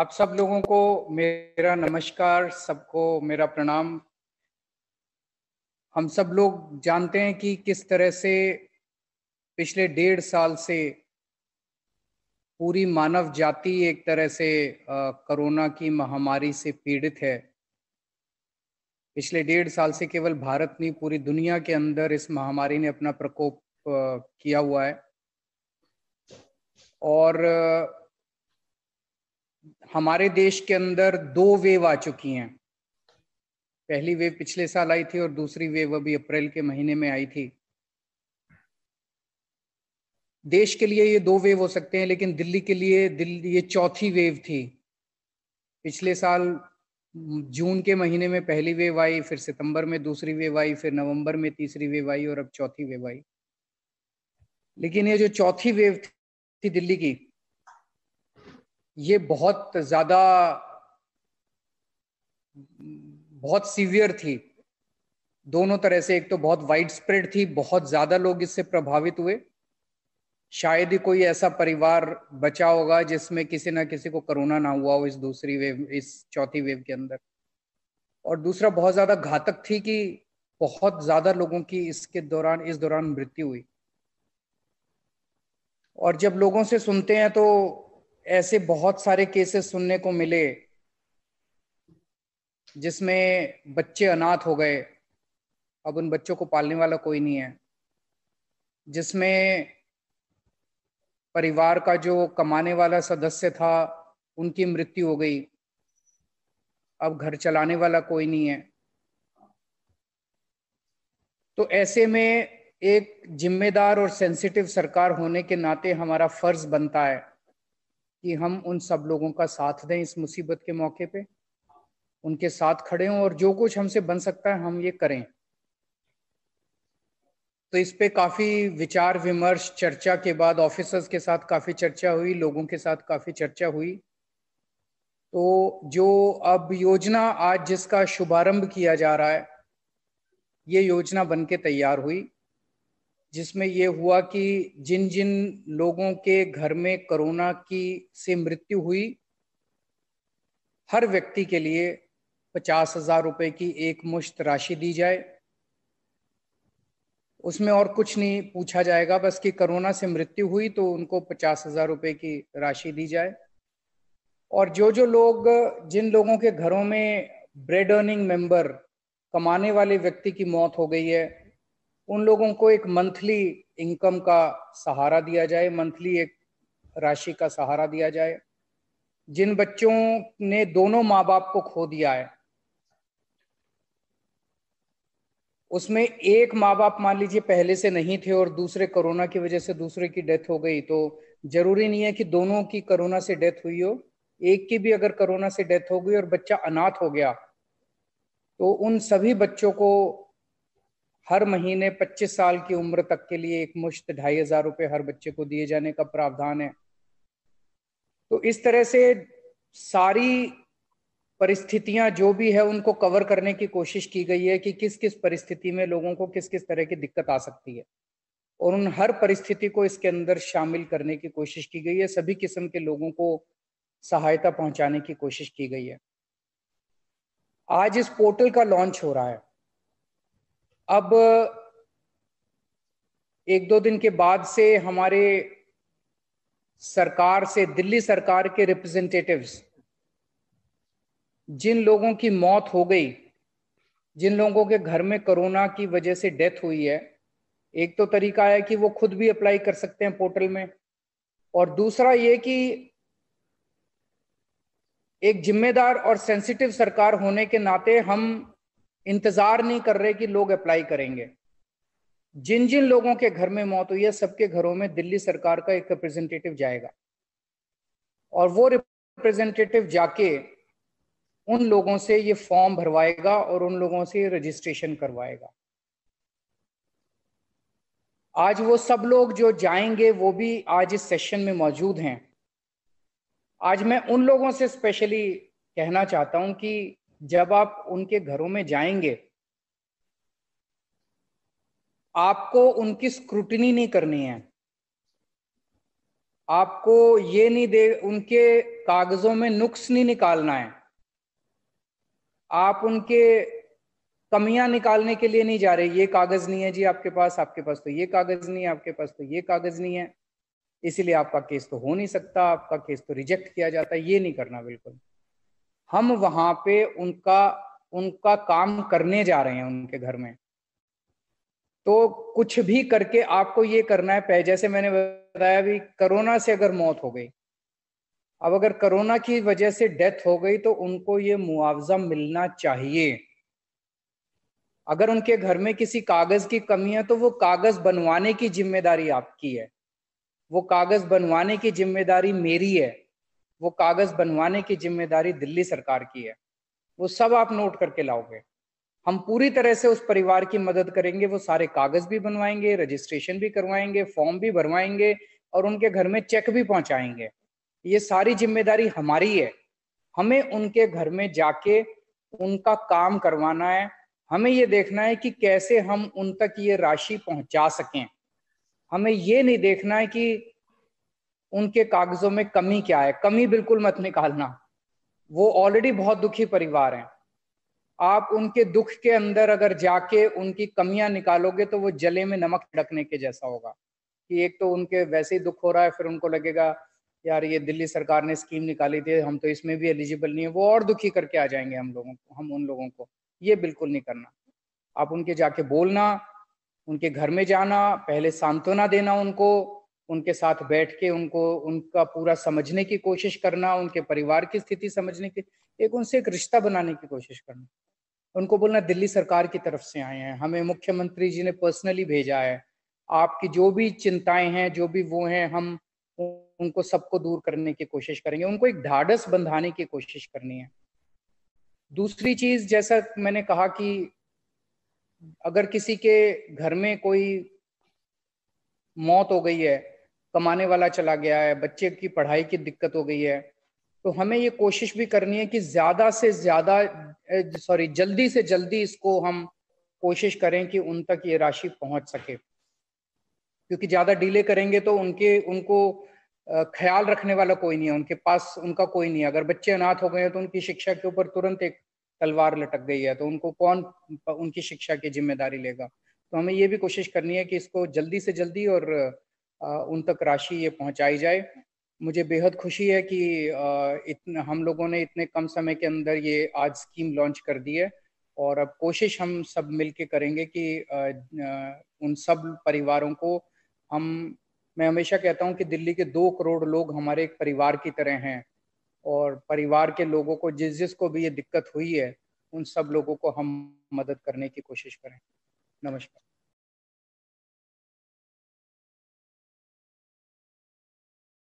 आप सब लोगों को मेरा नमस्कार सबको मेरा प्रणाम हम सब लोग जानते हैं कि किस तरह से पिछले डेढ़ साल से पूरी मानव जाति एक तरह से कोरोना की महामारी से पीड़ित है पिछले डेढ़ साल से केवल भारत नहीं पूरी दुनिया के अंदर इस महामारी ने अपना प्रकोप किया हुआ है और हमारे देश के अंदर दो वेव आ चुकी हैं पहली वेव पिछले साल आई थी और दूसरी वेव अभी अप्रैल के महीने में आई थी देश के लिए ये दो वेव हो सकते हैं लेकिन दिल्ली के लिए दिल्ली ये चौथी वेव थी पिछले साल जून के महीने में पहली वेव आई फिर सितंबर में दूसरी वेव आई फिर नवंबर में तीसरी वेव आई और अब चौथी वेव आई लेकिन ये जो चौथी वेव थी दिल्ली की ये बहुत ज़्यादा बहुत सीवियर थी दोनों तरह से एक तो बहुत वाइड स्प्रेड थी बहुत ज़्यादा लोग इससे प्रभावित हुए शायद ही कोई ऐसा परिवार बचा होगा जिसमें किसी ना किसी को कोरोना ना हुआ हो इस दूसरी वेव इस चौथी वेव के अंदर और दूसरा बहुत ज़्यादा घातक थी कि बहुत ज़्यादा लोगों की इसके दौरान इस दौरान मृत्यु हुई और जब लोगों से सुनते हैं तो ऐसे बहुत सारे केसेस सुनने को मिले जिसमें बच्चे अनाथ हो गए अब उन बच्चों को पालने वाला कोई नहीं है जिसमें परिवार का जो कमाने वाला सदस्य था उनकी मृत्यु हो गई अब घर चलाने वाला कोई नहीं है तो ऐसे में एक जिम्मेदार और सेंसिटिव सरकार होने के नाते हमारा फर्ज बनता है कि हम उन सब लोगों का साथ दें इस मुसीबत के मौके पे उनके साथ खड़े हों और जो कुछ हमसे बन सकता है हम ये करें तो इस पे काफ़ी विचार विमर्श चर्चा के बाद ऑफिसर्स के साथ काफ़ी चर्चा हुई लोगों के साथ काफ़ी चर्चा हुई तो जो अब योजना आज जिसका शुभारंभ किया जा रहा है ये योजना बन के तैयार हुई जिसमें ये हुआ कि जिन जिन लोगों के घर में कोरोना की से मृत्यु हुई हर व्यक्ति के लिए पचास हजार रुपये की एक मुश्त राशि दी जाए उसमें और कुछ नहीं पूछा जाएगा बस कि कोरोना से मृत्यु हुई तो उनको पचास हजार रुपये की राशि दी जाए और जो जो लोग जिन लोगों के घरों में ब्रेड अर्निंग मेंबर कमाने वाले व्यक्ति की मौत हो गई है उन लोगों को एक मंथली इनकम का सहारा दिया जाए मंथली एक राशि का सहारा दिया जाए जिन बच्चों ने दोनों माँ बाप को खो दिया है उसमें एक माँ बाप मान लीजिए पहले से नहीं थे और दूसरे कोरोना की वजह से दूसरे की डेथ हो गई तो जरूरी नहीं है कि दोनों की कोरोना से डेथ हुई हो एक की भी अगर कोरोना से डेथ हो गई और बच्चा अनाथ हो गया तो उन सभी बच्चों को हर महीने 25 साल की उम्र तक के लिए एक मुश्त ढाई हजार रुपये हर बच्चे को दिए जाने का प्रावधान है तो इस तरह से सारी परिस्थितियां जो भी है उनको कवर करने की कोशिश की गई है कि किस किस परिस्थिति में लोगों को किस किस तरह की दिक्कत आ सकती है और उन हर परिस्थिति को इसके अंदर शामिल करने की कोशिश की गई है सभी किस्म के लोगों को सहायता पहुंचाने की कोशिश की गई है आज इस पोर्टल का लॉन्च हो रहा है अब एक दो दिन के बाद से हमारे सरकार से दिल्ली सरकार के रिप्रेजेंटेटिव्स जिन लोगों की मौत हो गई जिन लोगों के घर में कोरोना की वजह से डेथ हुई है एक तो तरीका है कि वो खुद भी अप्लाई कर सकते हैं पोर्टल में और दूसरा ये कि एक जिम्मेदार और सेंसिटिव सरकार होने के नाते हम इंतजार नहीं कर रहे कि लोग अप्लाई करेंगे जिन जिन लोगों के घर में मौत हुई है सबके घरों में दिल्ली सरकार का एक रिप्रेजेंटेटिव जाएगा और वो रिप्रेजेंटेटिव जाके उन लोगों से ये फॉर्म भरवाएगा और उन लोगों से रजिस्ट्रेशन करवाएगा आज वो सब लोग जो जाएंगे वो भी आज इस सेशन में मौजूद हैं आज मैं उन लोगों से स्पेशली कहना चाहता हूं कि जब आप उनके घरों में जाएंगे आपको उनकी स्क्रूटनी नहीं करनी है आपको ये नहीं दे उनके कागजों में नुक्स नहीं निकालना है आप उनके कमियां निकालने के लिए नहीं जा रहे ये कागज नहीं है जी आपके पास आपके पास तो ये कागज नहीं है आपके पास तो ये कागज नहीं है इसीलिए आपका केस तो हो नहीं सकता आपका केस तो रिजेक्ट किया जाता है ये नहीं करना बिल्कुल हम वहां पे उनका उनका काम करने जा रहे हैं उनके घर में तो कुछ भी करके आपको ये करना है पहले जैसे मैंने बताया भी कोरोना से अगर मौत हो गई अब अगर कोरोना की वजह से डेथ हो गई तो उनको ये मुआवजा मिलना चाहिए अगर उनके घर में किसी कागज की कमी है तो वो कागज बनवाने की जिम्मेदारी आपकी है वो कागज बनवाने की जिम्मेदारी मेरी है वो कागज बनवाने की जिम्मेदारी दिल्ली सरकार की है वो सब आप नोट करके लाओगे हम पूरी तरह से उस परिवार की मदद करेंगे वो सारे कागज भी बनवाएंगे रजिस्ट्रेशन भी करवाएंगे फॉर्म भी भरवाएंगे और उनके घर में चेक भी पहुंचाएंगे ये सारी जिम्मेदारी हमारी है हमें उनके घर में जाके उनका काम करवाना है हमें ये देखना है कि कैसे हम उन तक ये राशि पहुंचा सकें हमें ये नहीं देखना है कि उनके कागजों में कमी क्या है कमी बिल्कुल मत निकालना वो ऑलरेडी बहुत दुखी परिवार हैं आप उनके दुख के अंदर अगर जाके उनकी कमियां निकालोगे तो वो जले में नमक छिड़कने के जैसा होगा कि एक तो उनके वैसे ही दुख हो रहा है फिर उनको लगेगा यार ये दिल्ली सरकार ने स्कीम निकाली थी हम तो इसमें भी एलिजिबल नहीं है वो और दुखी करके आ जाएंगे हम लोगों को हम उन लोगों को ये बिल्कुल नहीं करना आप उनके जाके बोलना उनके घर में जाना पहले सांत्वना देना उनको उनके साथ बैठ के उनको उनका पूरा समझने की कोशिश करना उनके परिवार की स्थिति समझने की एक उनसे एक रिश्ता बनाने की कोशिश करना उनको बोलना दिल्ली सरकार की तरफ से आए हैं हमें मुख्यमंत्री जी ने पर्सनली भेजा है आपकी जो भी चिंताएं हैं जो भी वो हैं हम उनको सबको दूर करने की कोशिश करेंगे उनको एक ढाढ़स बंधाने की कोशिश करनी है दूसरी चीज जैसा मैंने कहा कि अगर किसी के घर में कोई मौत हो गई है कमाने वाला चला गया है बच्चे की पढ़ाई की दिक्कत हो गई है तो हमें ये कोशिश भी करनी है कि ज्यादा से ज्यादा सॉरी जल्दी से जल्दी इसको हम कोशिश करें कि उन तक ये राशि पहुंच सके क्योंकि ज्यादा डिले करेंगे तो उनके उनको ख्याल रखने वाला कोई नहीं है उनके पास उनका कोई नहीं है अगर बच्चे अनाथ हो गए तो उनकी शिक्षा के ऊपर तुरंत एक तलवार लटक गई है तो उनको कौन उनकी शिक्षा की जिम्मेदारी लेगा तो हमें ये भी कोशिश करनी है कि इसको जल्दी से जल्दी और उन तक राशि ये पहुंचाई जाए मुझे बेहद खुशी है कि इतना हम लोगों ने इतने कम समय के अंदर ये आज स्कीम लॉन्च कर दी है और अब कोशिश हम सब मिलके करेंगे कि उन सब परिवारों को हम मैं हमेशा कहता हूँ कि दिल्ली के दो करोड़ लोग हमारे एक परिवार की तरह हैं और परिवार के लोगों को जिस जिस को भी ये दिक्कत हुई है उन सब लोगों को हम मदद करने की कोशिश करें नमस्कार